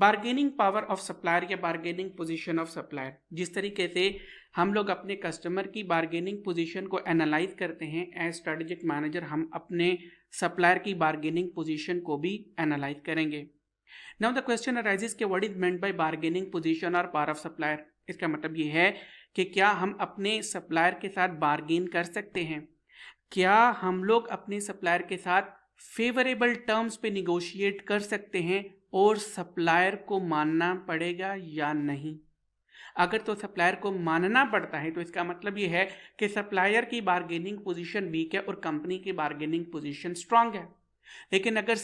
Bargaining power of supplier या bargaining position of supplier जिस तरीके से हम लोग अपने कस्टमर की बार्गेनिंग पोजीशन को एनालाइज करते हैं एज स्ट्रेटेजिक मैनेजर हम अपने सप्लायर की बार्गेनिंग पोजीशन को भी एनालाइज करेंगे नाउ द क्वेश्चन अराइजेस के what is meant by bargaining position और पावर ऑफ सप्लायर इसका मतलब ये है कि क्या हम अपने सप्लायर के साथ बार्गेन कर सकते हैं क्या हम लोग अपने सप्लायर के साथ फेवरेबल टर्म्स पे निगोशिएट कर सकते हैं और सप्लायर को मानना पड़ेगा या नहीं अगर तो सप्लायर को मानना पड़ता है तो इसका मतलब ये है कि सप्लायर की बार्गेनिंग पोजीशन वीक है और कंपनी की बार्गेनिंग पोजीशन स्ट्रांग है लेकिन अगर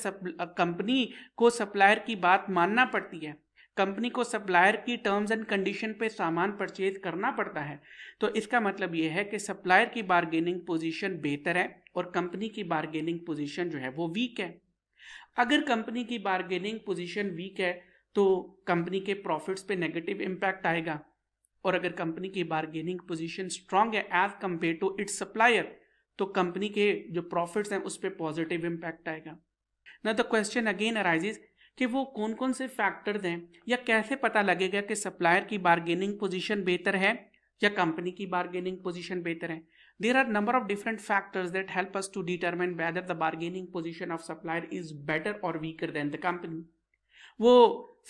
कंपनी को सप्लायर की बात मानना पड़ती है कंपनी को सप्लायर की टर्म्स एंड कंडीशन पे सामान परचेज करना पड़ता है तो इसका मतलब यह है कि सप्लायर की बार्गेनिंग पोजीशन बेहतर है और कंपनी की बार्गेनिंग पोजीशन जो है वो वीक है अगर कंपनी की बार्गेनिंग पोजीशन वीक है तो कंपनी के प्रॉफिट्स पे नेगेटिव इम्पैक्ट आएगा और अगर कंपनी की बार्गेनिंग पोजीशन स्ट्रांग है as compared to its supplier तो कंपनी के जो प्रॉफिट्स हैं उस पर पॉजिटिव इम्पैक्ट आएगा न द क्वेश्चन अगेन अराइजेज कि वो कौन कौन से फैक्टर्स हैं या कैसे पता लगेगा कि सप्लायर की बार्गेनिंग पोजीशन बेहतर है या कंपनी की बार्गेनिंग पोजीशन बेहतर है There are number of different factors that help us to determine whether the bargaining position of supplier is better or weaker than the company. वो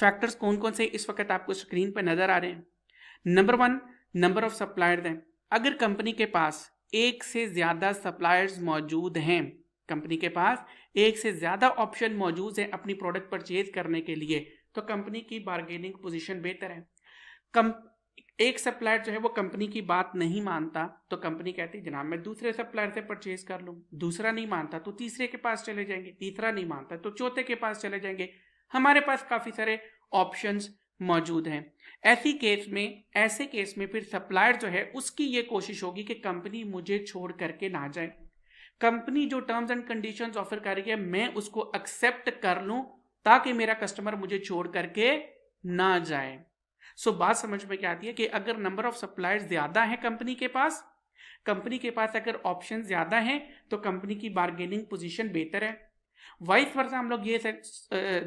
फैक्टर्स कौन कौन से इस वक्त आपको स्क्रीन पर नजर आ रहे हैं number one number of supplier हैं अगर कंपनी के पास एक से ज़्यादा सप्लायर्स मौजूद हैं कंपनी के पास एक से ज़्यादा ऑप्शन मौजूद है अपनी प्रोडक्ट परचेज करने के लिए तो कंपनी की बार्गेनिंग पोजीशन बेहतर है कम एक सप्लायर जो है वो कंपनी की बात नहीं मानता तो कंपनी कहती जनाब मैं दूसरे सप्लायर से परचेज कर लूँ दूसरा नहीं मानता तो तीसरे के पास चले जाएंगे तीसरा नहीं मानता तो चौथे के पास चले जाएंगे हमारे पास काफ़ी सारे ऑप्शंस मौजूद हैं ऐसी केस में ऐसे केस में फिर सप्लायर जो है उसकी ये कोशिश होगी कि कंपनी मुझे छोड़ करके ना जाए कंपनी जो टर्म्स एंड कंडीशंस ऑफर कर रही है मैं उसको एक्सेप्ट कर लूं ताकि मेरा कस्टमर मुझे छोड़ करके ना जाए सो बात समझ में क्या आती है कि अगर नंबर ऑफ सप्लायर्स ज़्यादा है कंपनी के पास कंपनी के पास अगर ऑप्शन ज़्यादा हैं तो कंपनी की बार्गेनिंग पोजिशन बेहतर है वाइस वर्षा हम लोग ये सक,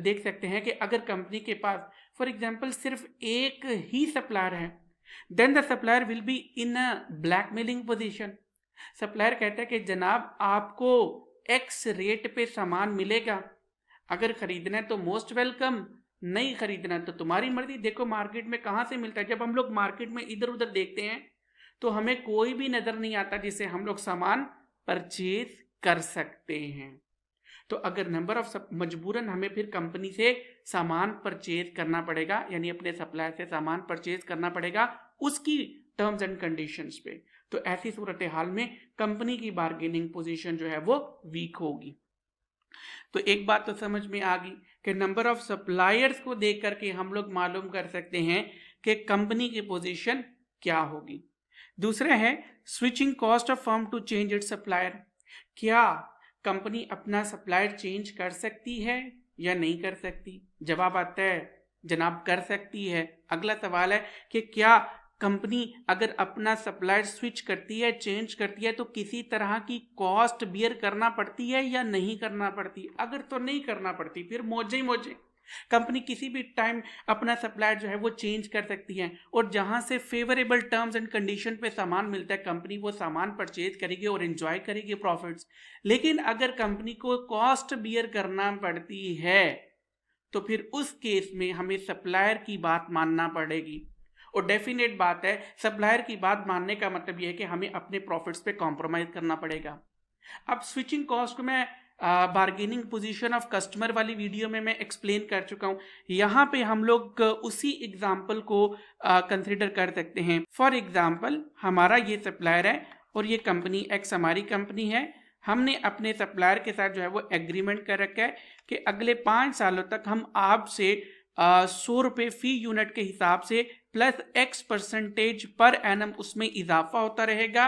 देख सकते हैं कि अगर कंपनी के पास फॉर एग्जाम्पल सिर्फ एक ही सप्लायर है then the supplier will be in a blackmailing position supplier कहता है कि जनाब आपको एक्स रेट पे सामान मिलेगा अगर खरीदना है तो मोस्ट वेलकम नहीं खरीदना तो तुम्हारी मर्जी देखो मार्केट में कहाँ से मिलता है जब हम लोग मार्केट में इधर उधर देखते हैं तो हमें कोई भी नज़र नहीं आता जिसे हम लोग सामान परचेज कर सकते हैं तो अगर नंबर ऑफ मजबूरन हमें फिर कंपनी से सामान परचेज करना पड़ेगा यानी अपने सप्लायर से सामान परचेज करना पड़ेगा उसकी टर्म्स एंड कंडीशंस पे तो ऐसी सूरत हाल में कंपनी की बार्गेनिंग पोजीशन जो है वो वीक होगी तो एक बात तो समझ में आ गई कि नंबर ऑफ सप्लायर्स को देख करके हम लोग मालूम कर सकते हैं कि कंपनी की पोजीशन क्या होगी दूसरा है switching cost of firm to change it supplier क्या कंपनी अपना सप्लायर चेंज कर सकती है या नहीं कर सकती जवाब आता है जनाब कर सकती है अगला सवाल है कि क्या कंपनी अगर अपना सप्लायर स्विच करती है चेंज करती है तो किसी तरह की कॉस्ट बियर करना पड़ती है या नहीं करना पड़ती अगर तो नहीं करना पड़ती फिर मोजे ही मोजे कंपनी किसी भी टाइम अपना सप्लायर जो है वो चेंज कर सकती है और जहां से फेवरेबल टर्म्स एंड कंडीशन पे सामान मिलता है कंपनी वो सामान परचेज करेगी और एंजॉय करेगी प्रॉफिट्स लेकिन अगर कंपनी को कॉस्ट बियर करना पड़ती है तो फिर उस केस में हमें सप्लायर की बात मानना पड़ेगी और डेफिनेट बात है सप्लायर की बात मानने का मतलब यह है कि हमें अपने प्रॉफिट्स पे कॉम्प्रोमाइज करना पड़ेगा अब स्विचिंग कॉस्ट में बार्गेनिंग पोजीशन ऑफ कस्टमर वाली वीडियो में मैं एक्सप्लेन कर चुका हूँ यहाँ पे हम लोग उसी एग्जाम्पल को कंसिडर uh, कर सकते हैं फॉर एग्जाम्पल हमारा ये सप्लायर है और ये कंपनी एक्स हमारी कंपनी है हमने अपने सप्लायर के साथ जो है वो एग्रीमेंट कर रखा है कि अगले पाँच सालों तक हम आपसे सौ रुपये फ़ी यूनिट के हिसाब से plus X percentage per annum उसमें इजाफा होता रहेगा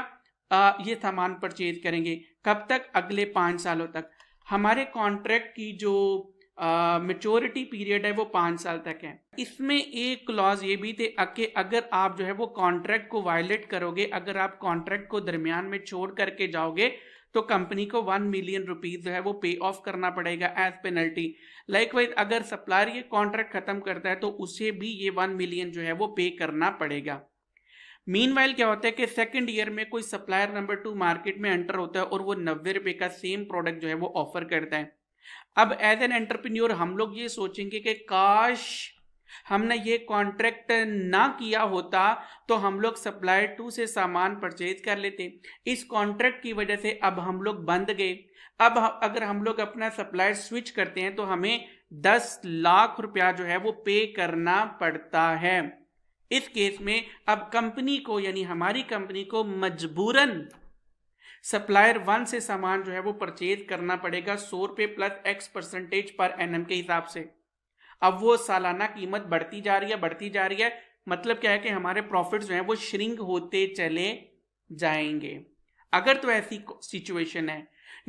आ, ये सामान परचेज करेंगे कब तक अगले पाँच सालों तक हमारे कॉन्ट्रैक्ट की जो मेचोरिटी पीरियड है वो पाँच साल तक है इसमें एक क्लॉज ये भी थे कि अगर आप जो है वो कॉन्ट्रैक्ट को वायलेट करोगे अगर आप कॉन्ट्रैक्ट को दरमियान में छोड़ करके जाओगे तो कंपनी को वन मिलियन रुपीज जो है वो पे ऑफ करना पड़ेगा एज पेनल्टी लाइक वाइज अगर सप्लायर ये कॉन्ट्रैक्ट खत्म करता है तो उसे भी ये वन मिलियन जो है वो पे करना पड़ेगा मीन क्या होता है कि सेकेंड ईयर में कोई सप्लायर नंबर टू मार्केट में एंटर होता है और वो नब्बे रुपए का सेम प्रोडक्ट जो है वो ऑफर करता है अब एज एन एंटरप्रेन्योर हम लोग ये सोचेंगे कि काश हमने ये कॉन्ट्रैक्ट ना किया होता तो हम लोग सप्लायर टू से सामान परचेज कर लेते इस कॉन्ट्रैक्ट की वजह से अब हम लोग बंद गए अब अगर हम लोग अपना सप्लायर स्विच करते हैं तो हमें दस लाख रुपया जो है वो पे करना पड़ता है इस केस में अब कंपनी को यानी हमारी कंपनी को मजबूरन सप्लायर वन से सामान जो है वो परचेज करना पड़ेगा सौ रुपये plus X percentage per annum के हिसाब से अब वो सालाना कीमत बढ़ती जा रही है बढ़ती जा रही है मतलब क्या है कि हमारे प्रॉफिट्स जो हैं वो श्रिंक होते चले जाएंगे अगर तो ऐसी सिचुएशन है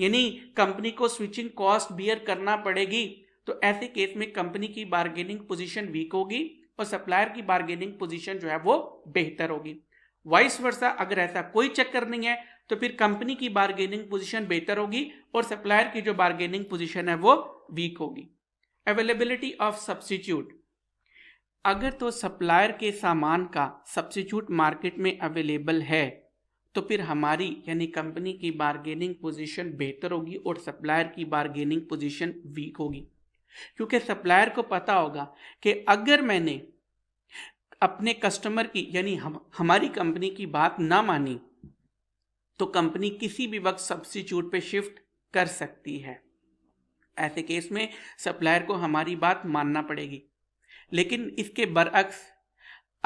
यानी कंपनी को स्विचिंग कॉस्ट बियर करना पड़ेगी तो ऐसे केस में कंपनी की बार्गेनिंग पोजीशन वीक होगी और सप्लायर की बार्गेनिंग पोजीशन जो है वो बेहतर होगी वाइस वर्षा अगर ऐसा कोई चक्कर नहीं है तो फिर कंपनी की बार्गेनिंग पोजीशन बेहतर होगी और सप्लायर की जो बार्गेनिंग पोजीशन है वो वीक होगी अवेलेबिलिटी ऑफ सब्सिट्यूट अगर तो सप्लायर के सामान का सब्सिट्यूट मार्केट में अवेलेबल है तो फिर हमारी यानी कंपनी की बारगेनिंग पोजीशन बेहतर होगी और सप्लायर की बारगेनिंग पोजीशन वीक होगी क्योंकि सप्लायर को पता होगा कि अगर मैंने अपने कस्टमर की यानी हम हमारी कंपनी की बात ना मानी तो कंपनी किसी भी वक्त सब्सिट्यूट पे शिफ्ट कर सकती है ऐसे केस में सप्लायर को हमारी बात मानना पड़ेगी लेकिन इसके बरअक्स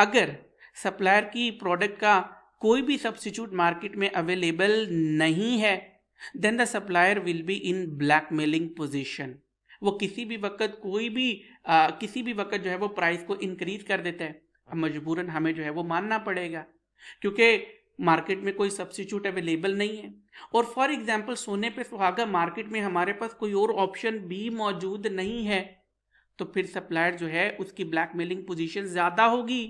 अगर सप्लायर की प्रोडक्ट का कोई भी सब्सिट्यूट मार्केट में अवेलेबल नहीं है then the supplier will be in blackmailing position वो किसी भी वक्त कोई भी आ, किसी भी वक्त जो है वो प्राइस को इंक्रीज कर देता है मजबूरन हमें जो है वो मानना पड़ेगा क्योंकि मार्केट में कोई सब्सिट्यूट अवेलेबल नहीं है और फॉर एग्जाम्पल सोने पे सुहागा मार्केट में हमारे पास कोई और ऑप्शन भी मौजूद नहीं है तो फिर सप्लायर जो है उसकी ब्लैक मेलिंग पोजिशन ज़्यादा होगी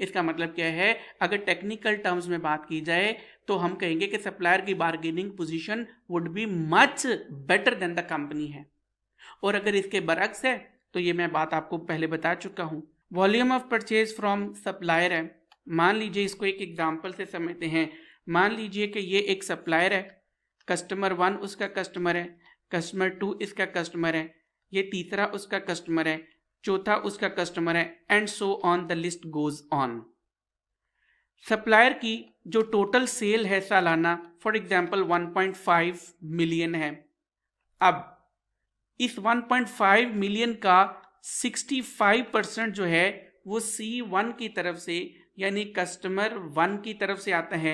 इसका मतलब क्या है अगर टेक्निकल टर्म्स में बात की जाए तो हम कहेंगे कि सप्लायर की bargaining position would be much better than the company है और अगर इसके बरक्स है तो ये मैं बात आपको पहले बता चुका हूँ volume of purchase from supplier है मान लीजिए इसको एक एग्जाम्पल से समझते हैं मान लीजिए कि ये एक सप्लायर है कस्टमर वन उसका कस्टमर है कस्टमर टू इसका कस्टमर है ये तीसरा उसका कस्टमर है चौथा उसका कस्टमर है and so on the list goes on supplier की जो टोटल सेल है सालाना फॉर एग्जाम्पल 1.5 मिलियन है अब इस 1.5 मिलियन का 65 परसेंट जो है वो सी वन की तरफ से यानी कस्टमर वन की तरफ से आता है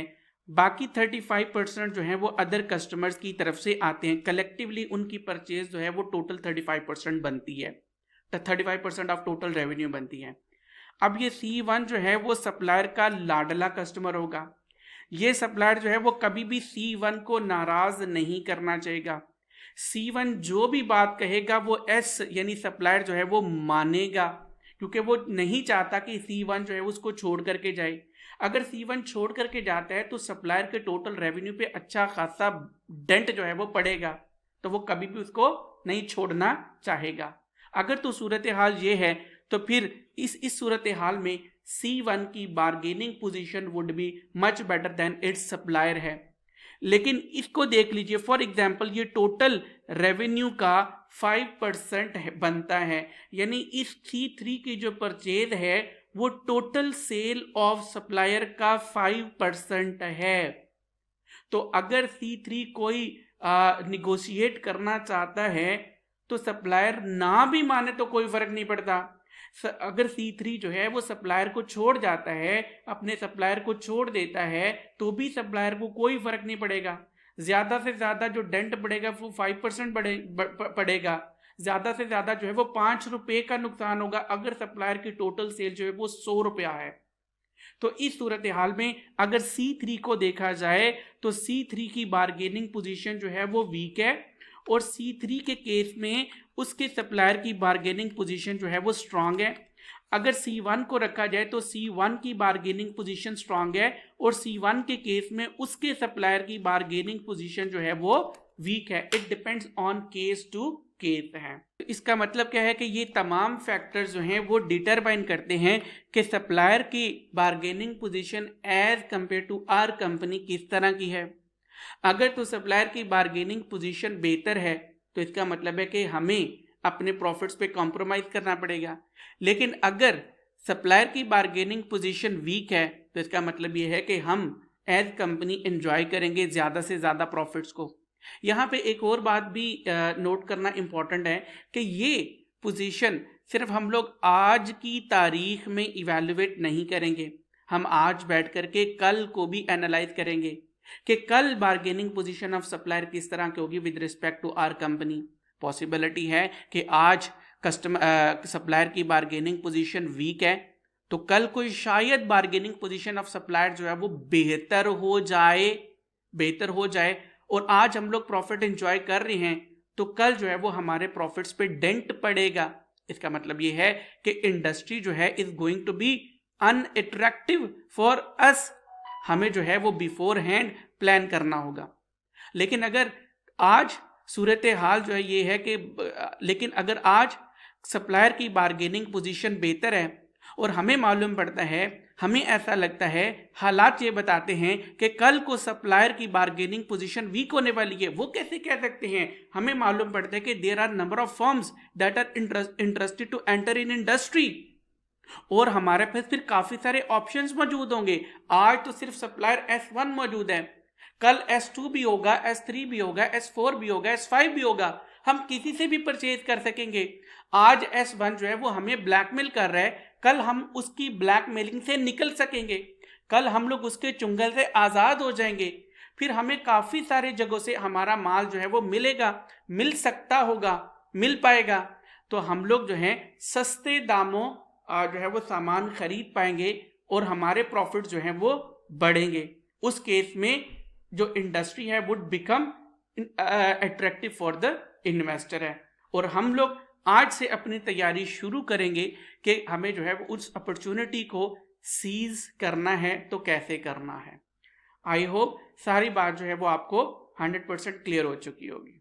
बाकी थर्टी फाइव परसेंट जो है वो अदर कस्टमर्स की तरफ से आते हैं कलेक्टिवली उनकी परचेज जो है वो टोटल फाइव परसेंट बनती है thirty five percent of total revenue बनती है अब ये सी वन जो है वो सप्लायर का लाडला कस्टमर होगा ये सप्लायर जो है वो कभी भी सी वन को नाराज नहीं करना चाहेगा सी वन जो भी बात कहेगा वो एस यानी सप्लायर जो है वो मानेगा क्योंकि वो नहीं चाहता कि सी वन जो है उसको छोड़ करके जाए अगर सी वन छोड़ करके जाता है तो सप्लायर के टोटल रेवेन्यू पे अच्छा खासा डेंट जो है वो पड़ेगा तो वो कभी भी उसको नहीं छोड़ना चाहेगा अगर तो सूरत हाल ये है तो फिर इस इस सूरत हाल में सी वन की bargaining position would be much better than its supplier है लेकिन इसको देख लीजिए फॉर एग्जाम्पल ये टोटल रेवेन्यू का फाइव परसेंट बनता है यानी इस सी थ्री की जो परचेज है वो टोटल सेल ऑफ सप्लायर का फाइव परसेंट है तो अगर सी थ्री कोई निगोशिएट करना चाहता है तो सप्लायर ना भी माने तो कोई फर्क नहीं पड़ता अगर सी थ्री जो है वो सप्लायर को छोड़ जाता है अपने सप्लायर को छोड़ देता है तो भी सप्लायर को कोई फर्क नहीं पड़ेगा ज्यादा से ज्यादा जो डेंट पड़ेगा वो फाइव परसेंट पड़ेगा ज्यादा से ज्यादा जो है वो पांच रुपए का नुकसान होगा अगर सप्लायर की टोटल सेल जो है वो सौ रुपया है तो इस सूरत हाल में अगर सी थ्री को देखा जाए तो सी थ्री की बारगेनिंग पोजीशन जो है वो वीक है और सी थ्री के केस में उसके सप्लायर की बार्गेनिंग पोजीशन जो है वो स्ट्रांग है अगर सी वन को रखा जाए तो सी वन की बार्गेनिंग पोजीशन स्ट्रांग है और सी वन के केस में उसके सप्लायर की बारगेनिंग पोजीशन जो है वो वीक है it depends on case to case है तो इसका मतलब क्या है कि ये तमाम फैक्टर्स जो हैं वो डिटरमाइन करते हैं कि सप्लायर की bargaining position as compare to our company किस तरह की है अगर तो सप्लायर की बार्गेनिंग पोजीशन बेहतर है तो इसका मतलब है कि हमें अपने प्रॉफिट्स पे कॉम्प्रोमाइज करना पड़ेगा लेकिन अगर सप्लायर की बार्गेनिंग पोजीशन वीक है तो इसका मतलब ये है कि हम एज कंपनी एंजॉय करेंगे ज़्यादा से ज़्यादा प्रॉफिट्स को यहाँ पे एक और बात भी नोट करना इम्पॉर्टेंट है कि ये पोजीशन सिर्फ हम लोग आज की तारीख में इवेलुएट नहीं करेंगे हम आज बैठ करके कल को भी एनालाइज करेंगे कि कल बार्गेनिंग पोजीशन ऑफ सप्लायर किस तरह की होगी with respect to our company possibility है कि आज कस्टमर सप्लायर की बार्गेनिंग पोजीशन वीक है तो कल कोई शायद बार्गेनिंग पोजीशन ऑफ सप्लायर जो है वो बेहतर हो जाए बेहतर हो जाए और आज हम लोग प्रॉफिट एंजॉय कर रहे हैं तो कल जो है वो हमारे प्रॉफिट्स पे डेंट पड़ेगा इसका मतलब ये है कि इंडस्ट्री जो है is going to be unattractive for us हमें जो है वो बिफोर हैंड प्लान करना होगा लेकिन अगर आज सूरत हाल जो है ये है कि लेकिन अगर आज सप्लायर की बारगेनिंग पोजीशन बेहतर है और हमें मालूम पड़ता है हमें ऐसा लगता है हालात ये बताते हैं कि कल को सप्लायर की बारगेनिंग पोजीशन वीक होने वाली है वो कैसे कह सकते हैं हमें मालूम पड़ता है कि there are number of forms that are interested to enter in industry और हमारे पास फिर काफी सारे ऑप्शन मौजूद होंगे आज तो सिर्फ सप्लायर S1 मौजूद है कल S2 भी होगा S3 भी होगा S4 भी होगा S5 भी होगा हम किसी से भी परचेज कर सकेंगे आज S1 जो है वो हमें ब्लैकमेल कर रहा है कल हम उसकी ब्लैकमेलिंग से निकल सकेंगे कल हम लोग उसके चुंगल से आज़ाद हो जाएंगे फिर हमें काफ़ी सारे जगहों से हमारा माल जो है वो मिलेगा मिल सकता होगा मिल पाएगा तो हम लोग जो हैं सस्ते दामों जो है वो सामान खरीद पाएंगे और हमारे प्रॉफिट जो है वो बढ़ेंगे उस केस में जो इंडस्ट्री है would become attractive for the investor है और हम लोग आज से अपनी तैयारी शुरू करेंगे कि हमें जो है वो उस अपॉर्चुनिटी को सीज करना है तो कैसे करना है आई होप सारी बात जो है वो आपको हंड्रेड परसेंट क्लियर हो चुकी होगी